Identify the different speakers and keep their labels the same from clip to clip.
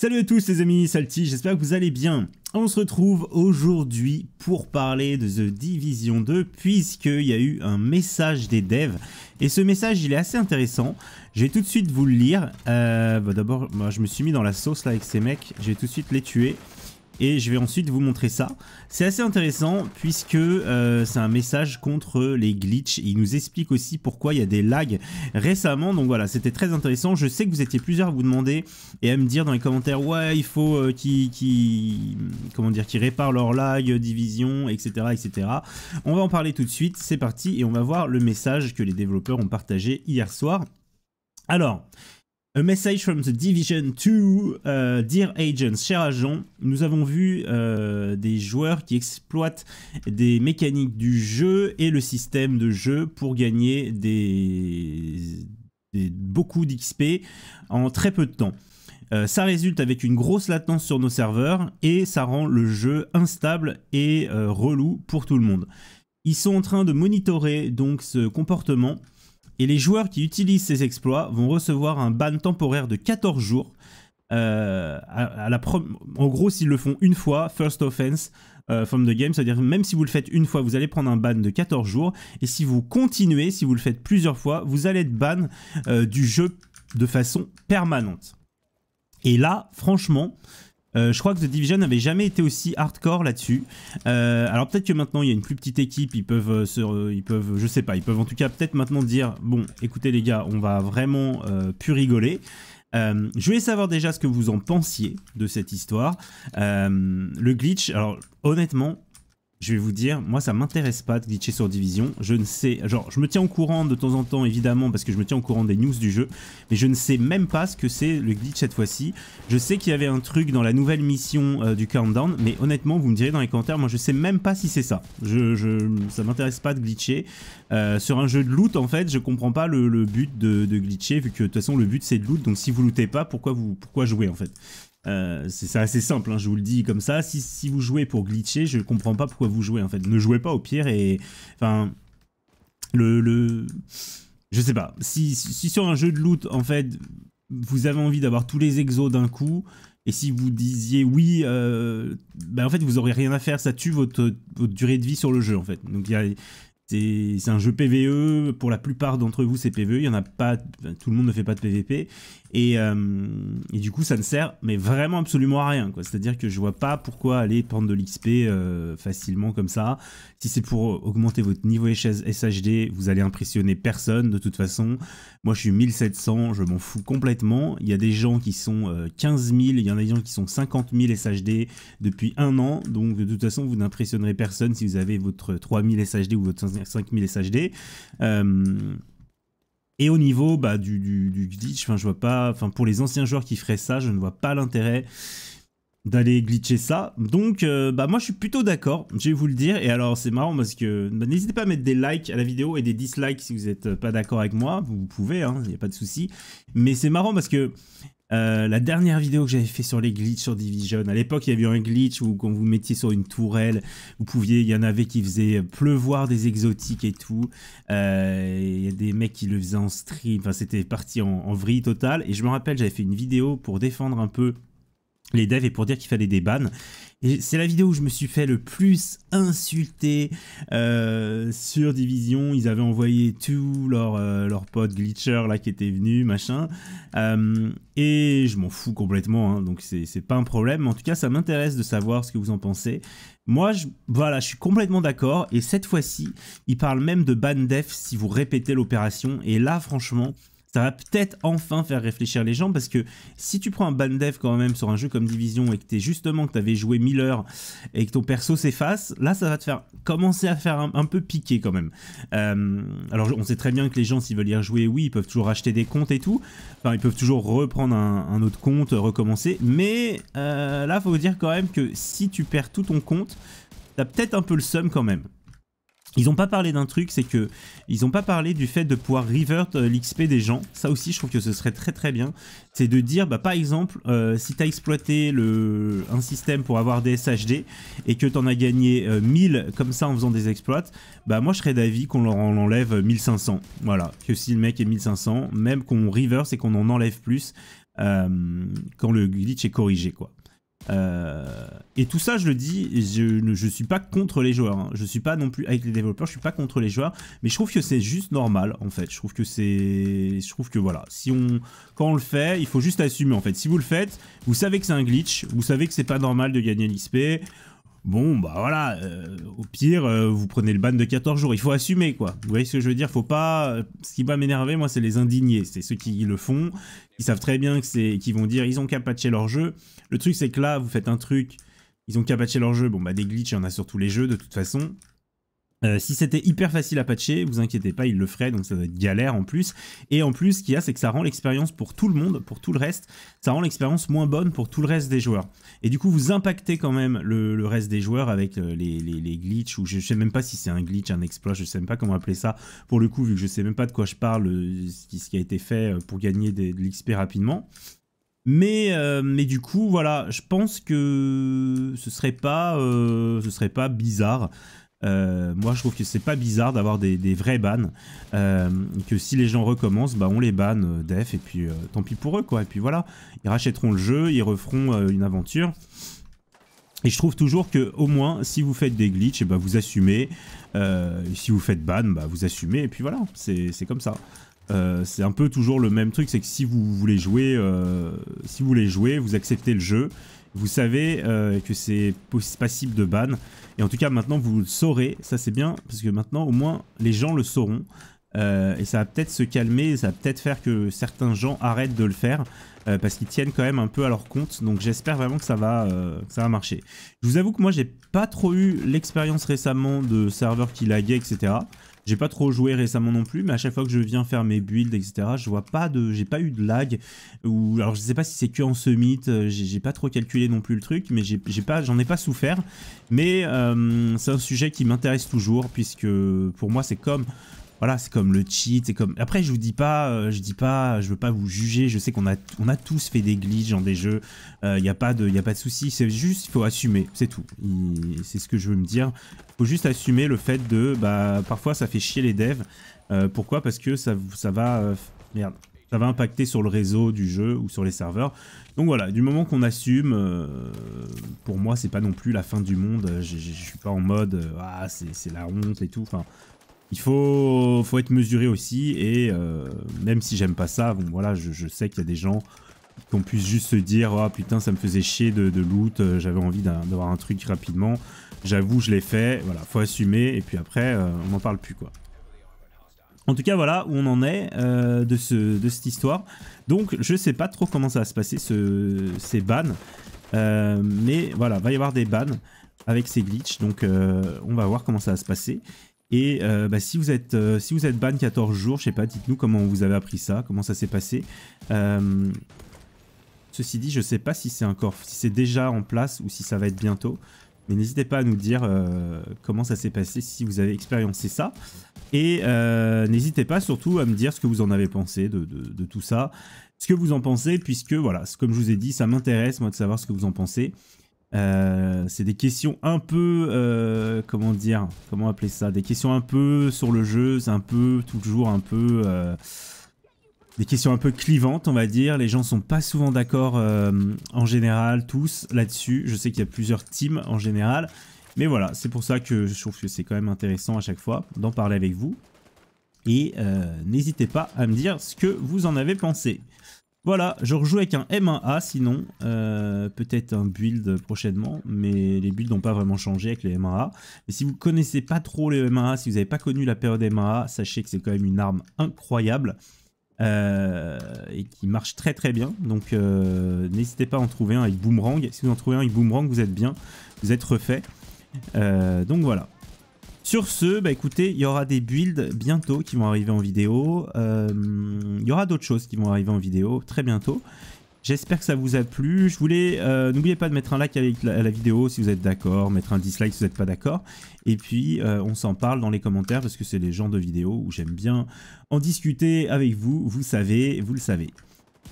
Speaker 1: Salut à tous les amis, Salty, j'espère que vous allez bien. On se retrouve aujourd'hui pour parler de The Division 2 puisqu'il y a eu un message des devs et ce message il est assez intéressant. Je vais tout de suite vous le lire. Euh, bah, d'abord, moi je me suis mis dans la sauce là avec ces mecs, je vais tout de suite les tuer et je vais ensuite vous montrer ça. C'est assez intéressant puisque euh, c'est un message contre les glitches. Il nous explique aussi pourquoi il y a des lags récemment. Donc voilà, c'était très intéressant. Je sais que vous étiez plusieurs à vous demander et à me dire dans les commentaires ouais il faut euh, qu'ils qui comment dire qui réparent leurs lags, division, etc., etc. On va en parler tout de suite. C'est parti et on va voir le message que les développeurs ont partagé hier soir. Alors, a message from the division 2, euh, dear agents, chers agents, nous avons vu euh, des joueurs qui exploitent des mécaniques du jeu et le système de jeu pour gagner des, beaucoup d'XP en très peu de temps. Euh, ça résulte avec une grosse latence sur nos serveurs et ça rend le jeu instable et relou pour tout le monde. Ils sont en train de monitorer donc ce comportement et les joueurs qui utilisent ces exploits vont recevoir un ban temporaire de 14 jours. Euh, en gros, s'ils le font une fois, first offense euh, from the game, c'est-à-dire même si vous le faites une fois, vous allez prendre un ban de 14 jours, et si vous continuez, si vous le faites plusieurs fois, vous allez être ban euh, du jeu de façon permanente. Et là, franchement, euh, je crois que The Division n'avait jamais été aussi hardcore là-dessus. Euh, alors peut-être que maintenant il y a une plus petite équipe, ils peuvent, euh, se, ils peuvent, je sais pas, ils peuvent en tout cas peut-être maintenant dire bon, écoutez les gars, on va vraiment plus rigoler. je voulais savoir déjà ce que vous en pensiez de cette histoire. le glitch, alors honnêtement, je vais vous dire, moi ça m'intéresse pas de glitcher sur Division, je ne sais, genre je me tiens au courant de temps en temps évidemment parce que je me tiens au courant des news du jeu, mais je ne sais même pas ce que c'est le glitch cette fois-ci, je sais qu'il y avait un truc dans la nouvelle mission euh, du countdown, mais honnêtement vous me direz dans les commentaires, moi je sais même pas si c'est ça, je, ça m'intéresse pas de glitcher, euh, sur un jeu de loot en fait je comprends pas le, but de, de, glitcher vu que de toute façon le but c'est de loot, donc si vous lootez pas pourquoi, vous, pourquoi jouer en fait euh, c'est assez simple, hein, je vous le dis comme ça. Si, vous jouez pour glitcher, je comprends pas pourquoi vous jouez en fait. Ne jouez pas au pire et. Enfin. Le. je sais pas. Si, sur un jeu de loot, en fait, vous avez envie d'avoir tous les exos d'un coup, et si vous disiez oui, euh, ben, en fait, vous aurez rien à faire. Ça tue votre, durée de vie sur le jeu en fait. Donc C'est un jeu PVE, pour la plupart d'entre vous c'est PVE, il y en a pas, tout le monde ne fait pas de PVP, euh, et, du coup, ça ne sert mais vraiment absolument à rien. C'est-à-dire que je vois pas pourquoi aller prendre de l'XP euh, facilement comme ça. Si c'est pour augmenter votre niveau SHD, vous allez impressionner personne de toute façon. Moi, je suis 1700, je m'en fous complètement. Il y a des gens qui sont 15 euh, 000, il y en a des gens qui sont 50 000 SHD depuis un an. Donc, de toute façon, vous n'impressionnerez personne si vous avez votre 3000 SHD ou votre 5000 SHD. Et au niveau bah, du, glitch, enfin, je vois pas, enfin, pour les anciens joueurs qui feraient ça, je ne vois pas l'intérêt d'aller glitcher ça. Donc, euh, bah, moi, je suis plutôt d'accord, je vais vous le dire. Et alors, c'est marrant parce que bah, n'hésitez pas à mettre des likes à la vidéo et des dislikes si vous n'êtes pas d'accord avec moi. Vous pouvez, hein, il n'y a pas de souci. Mais c'est marrant parce que euh, la dernière vidéo que j'avais fait sur les glitches sur Division, à l'époque il y avait un glitch où quand vous mettiez sur une tourelle, vous pouviez, il y en avait qui faisaient euh, pleuvoir des exotiques et tout. Euh, il y a des mecs qui le faisaient en stream, enfin c'était parti en, en vrille totale. Et je me rappelle, j'avais fait une vidéo pour défendre un peu les devs et pour dire qu'il fallait des bans. Et c'est la vidéo où je me suis fait le plus insulter euh, sur Division. Ils avaient envoyé tous leurs euh, potes Glitcher là qui étaient venus, machin. Euh, et je m'en fous complètement, hein. donc c'est pas un problème. en tout cas, ça m'intéresse de savoir ce que vous en pensez. Moi, je, voilà, je suis complètement d'accord. Et cette fois-ci, ils parlent même de ban def si vous répétez l'opération. Et là, franchement, ça va peut-être enfin faire réfléchir les gens parce que si tu prends un ban dev quand même sur un jeu comme Division et que es justement que tu avais joué 1000 heures et que ton perso s'efface, là ça va te faire commencer à faire un, peu piquer quand même. Euh, alors on sait très bien que les gens s'ils veulent y rejouer, oui, ils peuvent toujours acheter des comptes et tout, enfin ils peuvent toujours reprendre un, autre compte, recommencer, mais euh, là faut dire quand même que si tu perds tout ton compte, t'as peut-être un peu le seum quand même. Ils n'ont pas parlé d'un truc, c'est que ils ont pas parlé du fait de pouvoir revert euh, l'XP des gens. Ça aussi, je trouve que ce serait très très bien. C'est de dire, bah, par exemple, euh, si tu as exploité le, un système pour avoir des SHD et que tu en as gagné 1000 euh, comme ça en faisant des exploits, bah moi je serais d'avis qu'on leur en enlève 1500. Voilà, que si le mec est 1500, même qu'on reverse et qu'on en enlève plus quand le glitch est corrigé, quoi. Euh, et tout ça, je le dis, je ne suis pas contre les joueurs. Hein. Je suis pas non plus avec les développeurs, je suis pas contre les joueurs, mais je trouve que c'est juste normal en fait. Je trouve que c'est, je trouve que voilà, si on, quand on le fait, il faut juste assumer en fait. Si vous le faites, vous savez que c'est un glitch, vous savez que c'est pas normal de gagner l'XP bon, bah voilà, euh, au pire, euh, vous prenez le ban de 14 jours. Il faut assumer, quoi. Vous voyez ce que je veux dire Faut pas. Euh, ce qui va m'énerver, moi, c'est les indignés. C'est ceux qui le font, ils savent très bien que c'est, qui vont dire, ils ont qu'à patcher leur jeu. Le truc, c'est que là, vous faites un truc, ils ont qu'à patcher leur jeu. Bon, bah des glitches, il y en a sur tous les jeux, de toute façon. Euh, si c'était hyper facile à patcher, vous inquiétez pas, il le ferait, donc ça va être galère en plus. Et en plus, ce qu'il y a, c'est que ça rend l'expérience pour tout le monde, pour tout le reste, ça rend l'expérience moins bonne pour tout le reste des joueurs. Et du coup, vous impactez quand même le, reste des joueurs avec euh, les, les, glitches, ou je, ne sais même pas si c'est un glitch, un exploit, je sais même pas comment appeler ça. Pour le coup, vu que je sais même pas de quoi je parle, euh, ce qui, a été fait pour gagner de l'XP rapidement. Mais, mais du coup, voilà, je pense que ce serait pas, ce serait pas bizarre euh, moi, je trouve que c'est pas bizarre d'avoir des, vrais bans. Euh, que si les gens recommencent, bah, on les ban, euh, def, et puis tant pis pour eux, quoi. Et puis voilà, ils rachèteront le jeu, ils referont une aventure. Et je trouve toujours que, au moins, si vous faites des glitches, eh ben, vous assumez. si vous faites ban, bah, vous assumez, et puis voilà, c'est comme ça. c'est un peu toujours le même truc, c'est que si vous voulez si vous voulez jouer, vous acceptez le jeu vous savez euh, que c'est passible de ban. Et en tout cas, maintenant, vous le saurez. Ça, c'est bien, parce que maintenant, au moins, les gens le sauront. Euh, et ça va peut-être se calmer, ça va peut-être faire que certains gens arrêtent de le faire, euh, parce qu'ils tiennent quand même un peu à leur compte. Donc j'espère vraiment que ça va, que ça va marcher. Je vous avoue que moi j'ai pas trop eu l'expérience récemment de serveurs qui laguaient, etc. J'ai pas trop joué récemment non plus, mais à chaque fois que je viens faire mes builds, etc., je vois pas de, j'ai pas eu de lag. Ou alors je sais pas si c'est que en mythe, euh, j'ai pas trop calculé non plus le truc, mais j'ai pas, j'en ai pas souffert. Mais euh, c'est un sujet qui m'intéresse toujours puisque pour moi c'est comme voilà, c'est comme le cheat, c'est comme. Après, je vous dis pas, euh, je dis pas, je veux pas vous juger. Je sais qu'on a, on a tous fait des glitches dans des jeux. Il euh, n'y a pas de, y a pas de souci. C'est juste, il faut assumer, c'est tout. C'est ce que je veux me dire. Il faut juste assumer le fait de, bah, parfois ça fait chier les devs. Euh, pourquoi Parce que ça, ça va, merde, ça va impacter sur le réseau du jeu ou sur les serveurs. Donc voilà, du moment qu'on assume, pour moi, c'est pas non plus la fin du monde. Je suis pas en mode, ah, c'est la honte et tout. Enfin, il faut, faut être mesuré aussi. Et euh, même si j'aime pas ça, bon, voilà, je, sais qu'il y a des gens qu'on puisse juste se dire oh, putain ça me faisait chier de, loot, euh, j'avais envie d'avoir un, truc rapidement. J'avoue je l'ai fait, voilà, faut assumer et puis après euh, on n'en parle plus quoi. En tout cas voilà où on en est de, ce, de cette histoire. Donc je sais pas trop comment ça va se passer ce, ces bans. mais voilà, va y avoir des bans avec ces glitches, donc on va voir comment ça va se passer. Et euh, bah, si vous êtes euh, si vous êtes ban 14 jours, je sais pas, dites-nous comment vous avez appris ça, comment ça s'est passé. Euh, ceci dit, je sais pas si c'est encore, si c'est déjà en place ou si ça va être bientôt. Mais n'hésitez pas à nous dire comment ça s'est passé si vous avez expériencé ça. Et n'hésitez pas surtout à me dire ce que vous en avez pensé de, de, tout ça, ce que vous en pensez, puisque voilà, comme je vous ai dit, ça m'intéresse moi de savoir ce que vous en pensez. Euh, c'est des questions un peu, euh, comment dire, comment appeler ça Des questions un peu sur le jeu, c'est un peu, toujours un peu, euh, des questions un peu clivantes, on va dire. Les gens sont pas souvent d'accord en général, tous là-dessus. Je sais qu'il y a plusieurs teams en général. Mais voilà, c'est pour ça que je trouve que c'est quand même intéressant à chaque fois d'en parler avec vous. Et n'hésitez pas à me dire ce que vous en avez pensé. Voilà, je rejoue avec un M1A sinon, euh, peut-être un build prochainement, mais les builds n'ont pas vraiment changé avec les M1A. Mais si vous connaissez pas trop les M1A, si vous n'avez pas connu la période M1A, sachez que c'est quand même une arme incroyable euh, et qui marche très très bien. Donc euh, n'hésitez pas à en trouver un avec Boomerang. Si vous en trouvez un avec Boomerang, vous êtes bien, vous êtes refait. donc voilà. Sur ce, bah écoutez, il y aura des builds bientôt qui vont arriver en vidéo. Euh, il y aura d'autres choses qui vont arriver en vidéo très bientôt. J'espère que ça vous a plu. Je voulais, euh, n'oubliez pas de mettre un like à la, vidéo si vous êtes d'accord, mettre un dislike si vous n'êtes pas d'accord. Et puis, euh, on s'en parle dans les commentaires parce que c'est les genres de vidéos où j'aime bien en discuter avec vous. Vous savez, vous le savez.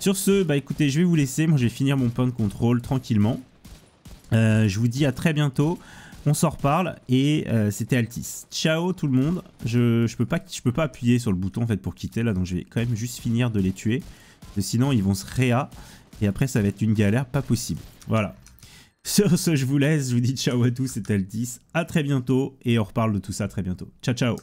Speaker 1: Sur ce, bah écoutez, je vais vous laisser. Moi, je vais finir mon point de contrôle tranquillement. je vous dis à très bientôt. On s'en reparle et euh, c'était Altis. Ciao tout le monde. Je, je, peux pas, je peux pas appuyer sur le bouton en fait pour quitter là, donc je vais quand même juste finir de les tuer. Sinon ils vont se réa et après ça va être une galère pas possible. Voilà. Sur ce, je vous laisse. Je vous dis ciao à tous, c'était Altis. A très bientôt et on reparle de tout ça très bientôt. Ciao ciao.